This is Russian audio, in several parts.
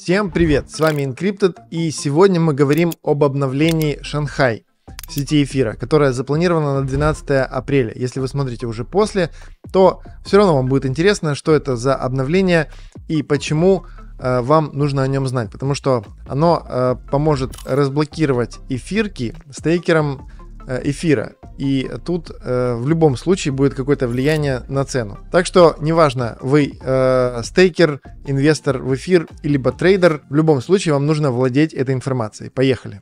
Всем привет, с вами Encrypted и сегодня мы говорим об обновлении Шанхай сети эфира, которая запланирована на 12 апреля. Если вы смотрите уже после, то все равно вам будет интересно, что это за обновление и почему э, вам нужно о нем знать, потому что оно э, поможет разблокировать эфирки стейкерам Э, эфира. И тут э, в любом случае будет какое-то влияние на цену. Так что неважно, вы э, стейкер, инвестор в эфир, либо трейдер, в любом случае вам нужно владеть этой информацией. Поехали.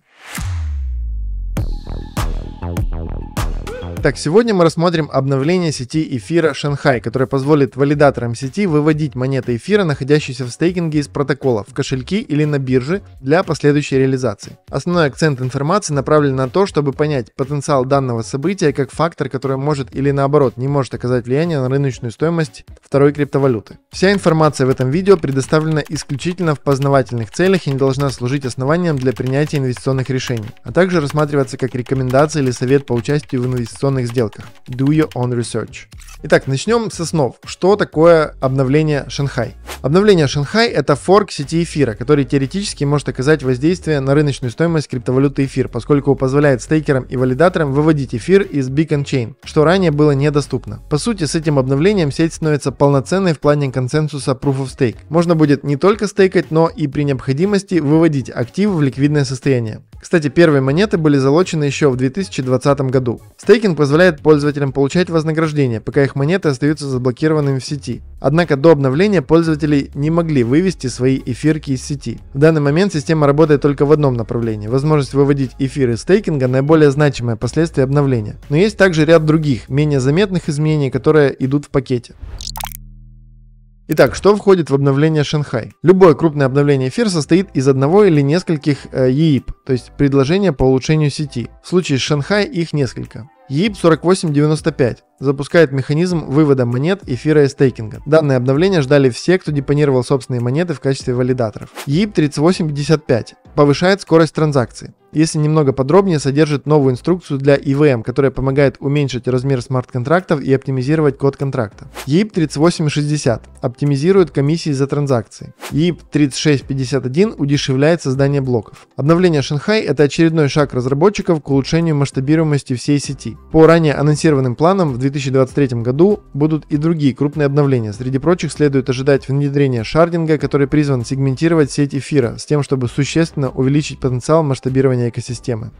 Так, сегодня мы рассмотрим обновление сети эфира Шанхай, которое позволит валидаторам сети выводить монеты эфира, находящиеся в стейкинге из протокола, в кошельки или на бирже для последующей реализации. Основной акцент информации направлен на то, чтобы понять потенциал данного события как фактор, который может или наоборот не может оказать влияние на рыночную стоимость второй криптовалюты. Вся информация в этом видео предоставлена исключительно в познавательных целях и не должна служить основанием для принятия инвестиционных решений, а также рассматриваться как рекомендация или совет по участию в инвестиционных инвестиционных сделках. Do your own research. Итак, начнем с основ. Что такое обновление Шанхай? Обновление Шанхай – это форк сети эфира, который теоретически может оказать воздействие на рыночную стоимость криптовалюты эфир, поскольку позволяет стейкерам и валидаторам выводить эфир из Beacon Chain, что ранее было недоступно. По сути, с этим обновлением сеть становится полноценной в плане консенсуса Proof of Stake. Можно будет не только стейкать, но и при необходимости выводить активы в ликвидное состояние. Кстати, первые монеты были залочены еще в 2020 году. Стейкинг позволяет пользователям получать вознаграждение, пока их монеты остаются заблокированными в сети. Однако до обновления пользователи не могли вывести свои эфирки из сети. В данный момент система работает только в одном направлении. Возможность выводить эфиры из стейкинга – наиболее значимое последствие обновления. Но есть также ряд других, менее заметных изменений, которые идут в пакете. Итак, что входит в обновление Шанхай? Любое крупное обновление эфир состоит из одного или нескольких э, то есть предложения по улучшению сети. В случае с Шанхай их несколько. EIP4895 запускает механизм вывода монет эфира и стейкинга. Данное обновление ждали все, кто депонировал собственные монеты в качестве валидаторов. EIP3855 повышает скорость транзакции если немного подробнее, содержит новую инструкцию для EVM, которая помогает уменьшить размер смарт-контрактов и оптимизировать код контракта. EIP 3860 оптимизирует комиссии за транзакции. EIP 3651 удешевляет создание блоков. Обновление Шанхай – это очередной шаг разработчиков к улучшению масштабируемости всей сети. По ранее анонсированным планам в 2023 году будут и другие крупные обновления. Среди прочих следует ожидать внедрения шардинга, который призван сегментировать сеть эфира, с тем, чтобы существенно увеличить потенциал масштабирования экосистемы.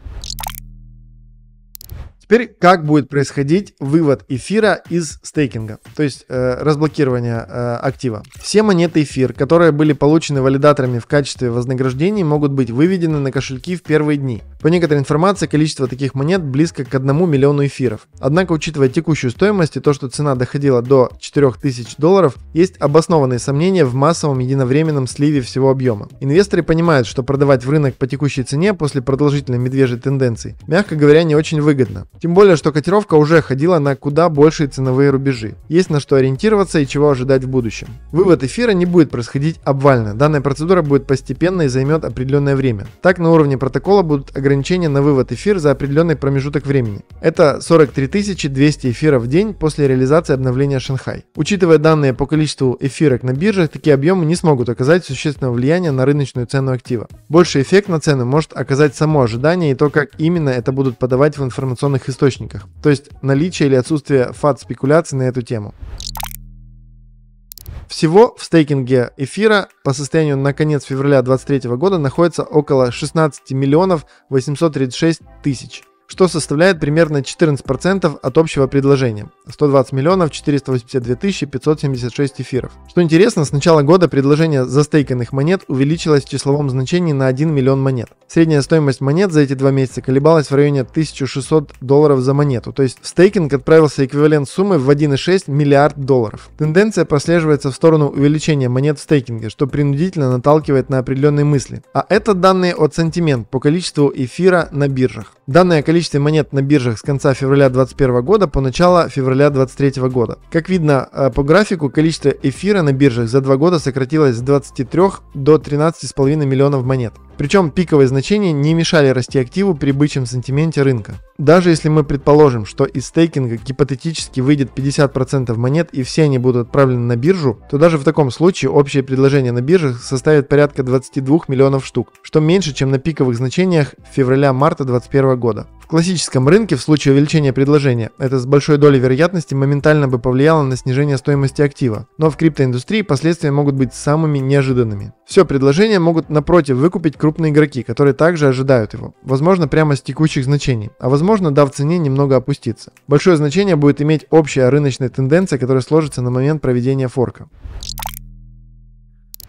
Теперь как будет происходить вывод эфира из стейкинга, то есть э, разблокирование э, актива. Все монеты эфир, которые были получены валидаторами в качестве вознаграждений, могут быть выведены на кошельки в первые дни. По некоторой информации, количество таких монет близко к 1 миллиону эфиров. Однако, учитывая текущую стоимость и то, что цена доходила до 4000 долларов, есть обоснованные сомнения в массовом единовременном сливе всего объема. Инвесторы понимают, что продавать в рынок по текущей цене после продолжительной медвежьей тенденции, мягко говоря, не очень выгодно. Тем более, что котировка уже ходила на куда большие ценовые рубежи. Есть на что ориентироваться и чего ожидать в будущем. Вывод эфира не будет происходить обвально. Данная процедура будет постепенно и займет определенное время. Так, на уровне протокола будут ограничения на вывод эфир за определенный промежуток времени. Это 43 200 эфиров в день после реализации обновления Шанхай. Учитывая данные по количеству эфирок на биржах, такие объемы не смогут оказать существенного влияния на рыночную цену актива. Больший эффект на цену может оказать само ожидание и то, как именно это будут подавать в информационных других источниках, то есть наличие или отсутствие фат спекуляций на эту тему. Всего в стейкинге эфира по состоянию на конец февраля 2023 года находится около 16 миллионов 836 тысяч что составляет примерно 14% от общего предложения – 120 миллионов 482 576 эфиров. Что интересно, с начала года предложение застейканных монет увеличилось в числовом значении на 1 миллион монет. Средняя стоимость монет за эти два месяца колебалась в районе 1600 долларов за монету, то есть в стейкинг отправился эквивалент суммы в 1,6 миллиард долларов. Тенденция прослеживается в сторону увеличения монет в стейкинге, что принудительно наталкивает на определенные мысли. А это данные от Sentiment по количеству эфира на биржах. Данное количество количестве монет на биржах с конца февраля 2021 года по начало февраля 2023 года. Как видно э, по графику, количество эфира на биржах за два года сократилось с 23 до 13,5 миллионов монет. Причем пиковые значения не мешали расти активу при бычьем сантименте рынка. Даже если мы предположим, что из стейкинга гипотетически выйдет 50% монет и все они будут отправлены на биржу, то даже в таком случае общее предложение на биржах составит порядка 22 миллионов штук, что меньше, чем на пиковых значениях февраля-марта 2021 года. В классическом рынке в случае увеличения предложения это с большой долей вероятности моментально бы повлияло на снижение стоимости актива, но в криптоиндустрии последствия могут быть самыми неожиданными. Все предложения могут напротив выкупить крупные игроки, которые также ожидают его, возможно прямо с текущих значений, а возможно дав цене немного опуститься. Большое значение будет иметь общая рыночная тенденция, которая сложится на момент проведения форка.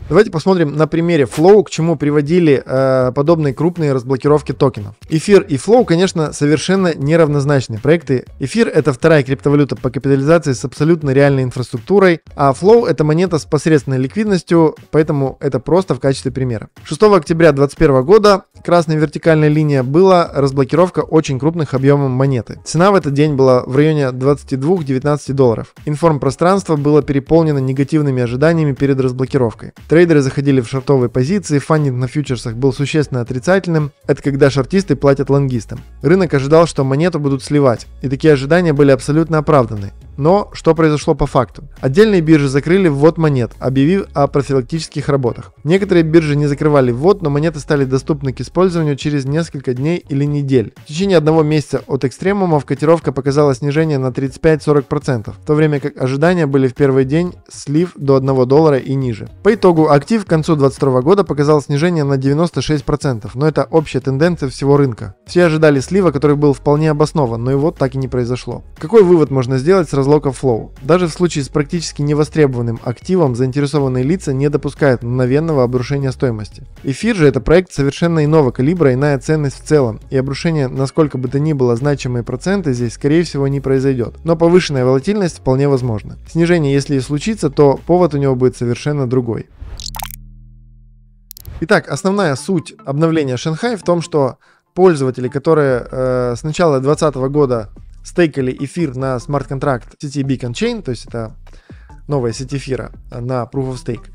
Давайте посмотрим на примере Flow, к чему приводили э, подобные крупные разблокировки токенов. Эфир и Flow, конечно, совершенно неравнозначные проекты. Эфир это вторая криптовалюта по капитализации с абсолютно реальной инфраструктурой, а Flow это монета с посредственной ликвидностью, поэтому это просто в качестве примера. 6 октября 2021 года красная вертикальная линия была разблокировка очень крупных объемов монеты. Цена в этот день была в районе 22-19 долларов. Информпространство было переполнено негативными ожиданиями перед разблокировкой. Трейдеры заходили в шортовые позиции, фандинг на фьючерсах был существенно отрицательным, это когда шортисты платят лонгистам. Рынок ожидал, что монету будут сливать, и такие ожидания были абсолютно оправданы. Но что произошло по факту? Отдельные биржи закрыли ввод монет, объявив о профилактических работах. Некоторые биржи не закрывали ввод, но монеты стали доступны к использованию через несколько дней или недель. В течение одного месяца от экстремумов котировка показала снижение на 35-40%, в то время как ожидания были в первый день слив до 1 доллара и ниже. По итогу актив к концу 2022 года показал снижение на 96%, но это общая тенденция всего рынка. Все ожидали слива, который был вполне обоснован, но его так и не произошло. Какой вывод можно сделать с разлока Flow. Даже в случае с практически невостребованным активом заинтересованные лица не допускают мгновенного обрушения стоимости. Эфир же это проект совершенно иного калибра, иная ценность в целом, и обрушение насколько бы то ни было значимые проценты здесь скорее всего не произойдет, но повышенная волатильность вполне возможна. Снижение если и случится, то повод у него будет совершенно другой. Итак, основная суть обновления Шанхай в том, что пользователи, которые э, с начала 2020 года стейкали эфир на смарт-контракт сети Beacon Chain, то есть это новая сеть эфира э, на Proof of Stake,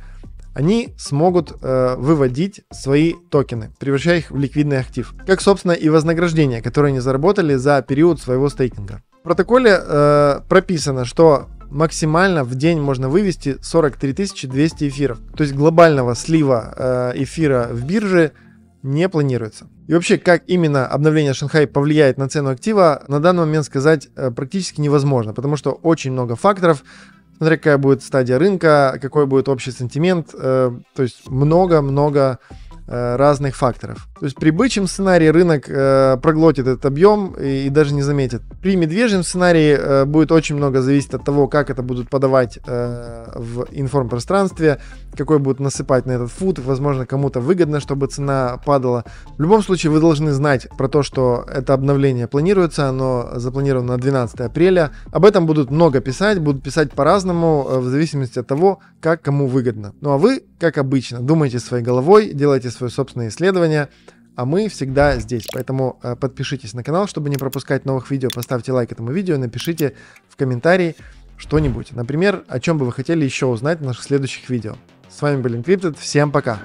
они смогут э, выводить свои токены, превращая их в ликвидный актив, как, собственно, и вознаграждение, которое они заработали за период своего стейкинга. В протоколе э, прописано, что максимально в день можно вывести 43 200 эфиров. То есть глобального слива э, эфира в бирже не планируется. И вообще, как именно обновление Шанхая повлияет на цену актива, на данный момент сказать э, практически невозможно, потому что очень много факторов, смотря какая будет стадия рынка, какой будет общий сентимент, э, то есть много-много Э, разных факторов. То есть при бычьем сценарии рынок э, проглотит этот объем и, и даже не заметит. При медвежьем сценарии э, будет очень много зависеть от того, как это будут подавать э, в информпространстве, какой будут насыпать на этот фуд, возможно, кому-то выгодно, чтобы цена падала. В любом случае, вы должны знать про то, что это обновление планируется, оно запланировано на 12 апреля. Об этом будут много писать, будут писать по-разному, э, в зависимости от того, как кому выгодно. Ну а вы, как обычно, думайте своей головой, делайте свои собственные исследования, а мы всегда здесь. Поэтому э, подпишитесь на канал, чтобы не пропускать новых видео, поставьте лайк этому видео, напишите в комментарии что-нибудь. Например, о чем бы вы хотели еще узнать в наших следующих видео. С вами был Encrypted, всем пока!